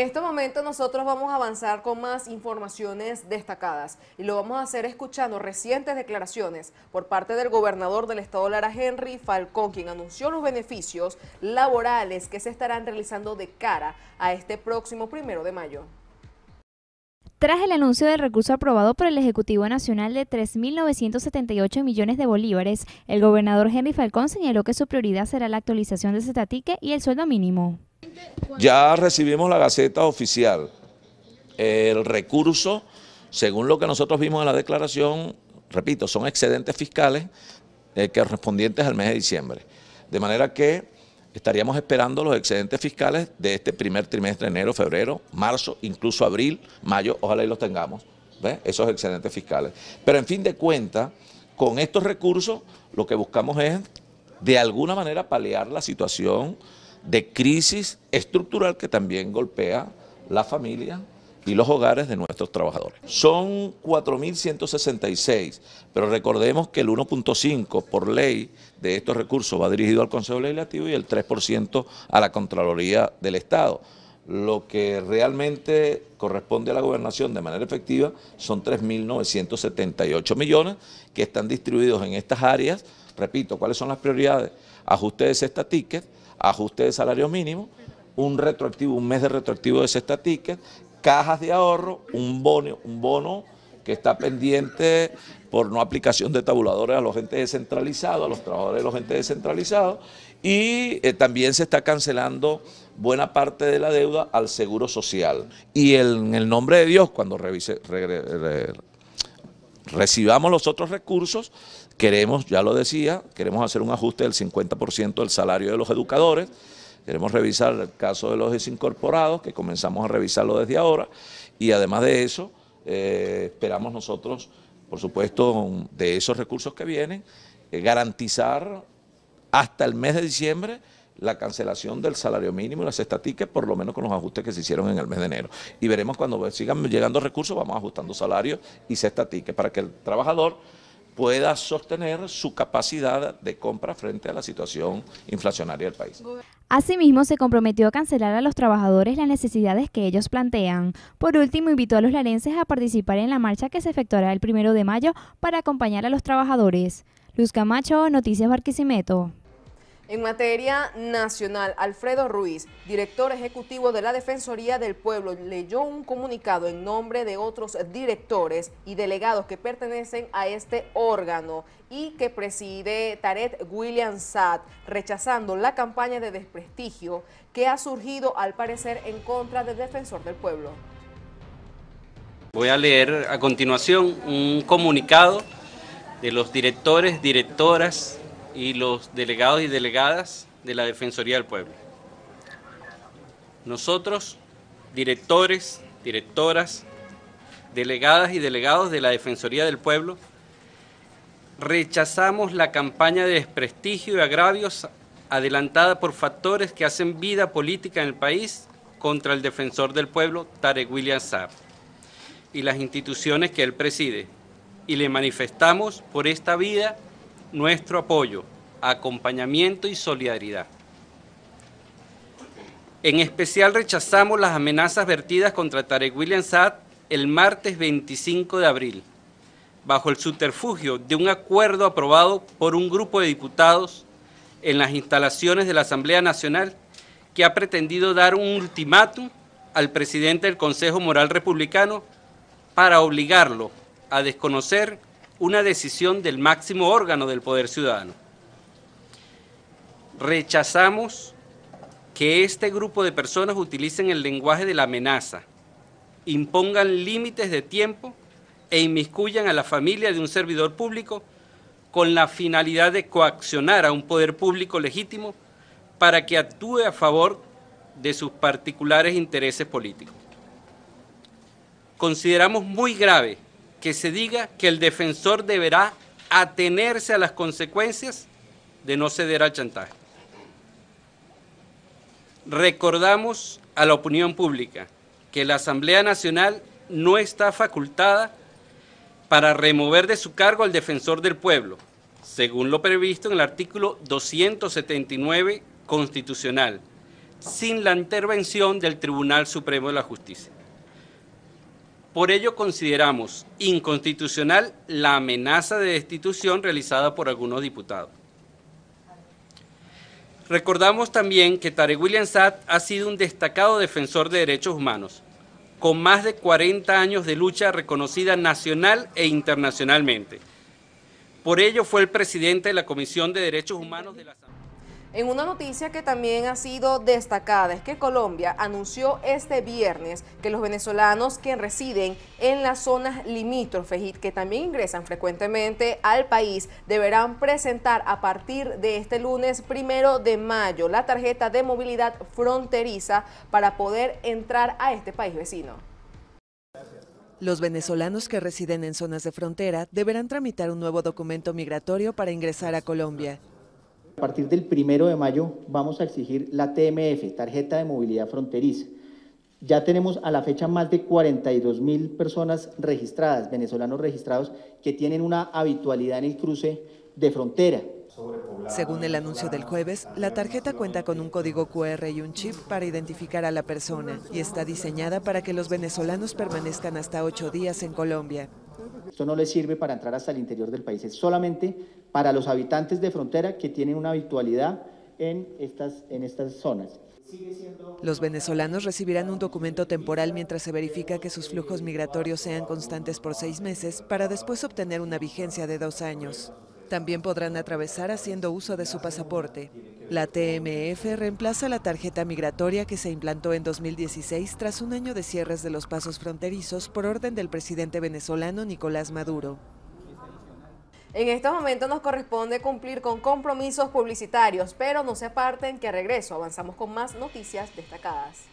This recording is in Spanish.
En este momento nosotros vamos a avanzar con más informaciones destacadas y lo vamos a hacer escuchando recientes declaraciones por parte del gobernador del estado Lara Henry Falcón, quien anunció los beneficios laborales que se estarán realizando de cara a este próximo primero de mayo. Tras el anuncio del recurso aprobado por el Ejecutivo Nacional de 3.978 millones de bolívares, el gobernador Henry Falcón señaló que su prioridad será la actualización de ese y el sueldo mínimo. Ya recibimos la Gaceta Oficial. El recurso, según lo que nosotros vimos en la declaración, repito, son excedentes fiscales eh, correspondientes al mes de diciembre. De manera que estaríamos esperando los excedentes fiscales de este primer trimestre, enero, febrero, marzo, incluso abril, mayo, ojalá y los tengamos, ¿ves? esos excedentes fiscales. Pero en fin de cuentas, con estos recursos lo que buscamos es de alguna manera paliar la situación de crisis estructural que también golpea la familia y los hogares de nuestros trabajadores. Son 4.166, pero recordemos que el 1.5 por ley de estos recursos va dirigido al Consejo Legislativo y el 3% a la Contraloría del Estado. Lo que realmente corresponde a la gobernación de manera efectiva son 3.978 millones que están distribuidos en estas áreas. Repito, ¿cuáles son las prioridades? Ajuste de ticket, ajuste de salario mínimo, un retroactivo, un mes de retroactivo de sexta ticket, cajas de ahorro, un bono, un bono que está pendiente por no aplicación de tabuladores a los agentes descentralizados, a los trabajadores de los entes descentralizados, y eh, también se está cancelando buena parte de la deuda al seguro social. Y en el nombre de Dios, cuando revise, recibamos los otros recursos, queremos, ya lo decía, queremos hacer un ajuste del 50% del salario de los educadores, queremos revisar el caso de los desincorporados, que comenzamos a revisarlo desde ahora, y además de eso, eh, esperamos nosotros, por supuesto, de esos recursos que vienen, eh, garantizar hasta el mes de diciembre la cancelación del salario mínimo y las tique, por lo menos con los ajustes que se hicieron en el mes de enero. Y veremos cuando sigan llegando recursos, vamos ajustando salarios y tique, para que el trabajador pueda sostener su capacidad de compra frente a la situación inflacionaria del país. Asimismo, se comprometió a cancelar a los trabajadores las necesidades que ellos plantean. Por último, invitó a los larenses a participar en la marcha que se efectuará el primero de mayo para acompañar a los trabajadores. Luz Camacho, Noticias Barquisimeto. En materia nacional, Alfredo Ruiz, director ejecutivo de la Defensoría del Pueblo, leyó un comunicado en nombre de otros directores y delegados que pertenecen a este órgano y que preside Tarek William Saad, rechazando la campaña de desprestigio que ha surgido al parecer en contra del Defensor del Pueblo. Voy a leer a continuación un comunicado de los directores, directoras y los delegados y delegadas de la Defensoría del Pueblo. Nosotros, directores, directoras, delegadas y delegados de la Defensoría del Pueblo, rechazamos la campaña de desprestigio y agravios adelantada por factores que hacen vida política en el país contra el defensor del pueblo Tarek William Saab y las instituciones que él preside. Y le manifestamos por esta vida nuestro apoyo, acompañamiento y solidaridad. En especial rechazamos las amenazas vertidas contra Tarek William Saad el martes 25 de abril, bajo el subterfugio de un acuerdo aprobado por un grupo de diputados en las instalaciones de la Asamblea Nacional que ha pretendido dar un ultimátum al presidente del Consejo Moral Republicano para obligarlo a desconocer una decisión del máximo órgano del poder ciudadano. Rechazamos que este grupo de personas utilicen el lenguaje de la amenaza, impongan límites de tiempo e inmiscuyan a la familia de un servidor público con la finalidad de coaccionar a un poder público legítimo para que actúe a favor de sus particulares intereses políticos. Consideramos muy grave que se diga que el defensor deberá atenerse a las consecuencias de no ceder al chantaje. Recordamos a la opinión pública que la Asamblea Nacional no está facultada para remover de su cargo al defensor del pueblo, según lo previsto en el artículo 279 constitucional, sin la intervención del Tribunal Supremo de la Justicia. Por ello consideramos inconstitucional la amenaza de destitución realizada por algunos diputados. Recordamos también que Tarek William Saad ha sido un destacado defensor de derechos humanos, con más de 40 años de lucha reconocida nacional e internacionalmente. Por ello fue el presidente de la Comisión de Derechos Humanos de la Asamblea. En una noticia que también ha sido destacada es que Colombia anunció este viernes que los venezolanos que residen en las zonas limítrofes y que también ingresan frecuentemente al país deberán presentar a partir de este lunes primero de mayo la tarjeta de movilidad fronteriza para poder entrar a este país vecino. Los venezolanos que residen en zonas de frontera deberán tramitar un nuevo documento migratorio para ingresar a Colombia. A partir del primero de mayo vamos a exigir la TMF, Tarjeta de Movilidad Fronteriza. Ya tenemos a la fecha más de 42 mil personas registradas, venezolanos registrados, que tienen una habitualidad en el cruce de frontera. Según el anuncio del jueves, la tarjeta cuenta con un código QR y un chip para identificar a la persona y está diseñada para que los venezolanos permanezcan hasta ocho días en Colombia. Esto no les sirve para entrar hasta el interior del país, es solamente para los habitantes de frontera que tienen una habitualidad en estas, en estas zonas. Los venezolanos recibirán un documento temporal mientras se verifica que sus flujos migratorios sean constantes por seis meses para después obtener una vigencia de dos años. También podrán atravesar haciendo uso de su pasaporte. La TMF reemplaza la tarjeta migratoria que se implantó en 2016 tras un año de cierres de los pasos fronterizos por orden del presidente venezolano Nicolás Maduro. En estos momentos nos corresponde cumplir con compromisos publicitarios, pero no se aparten que a regreso avanzamos con más noticias destacadas.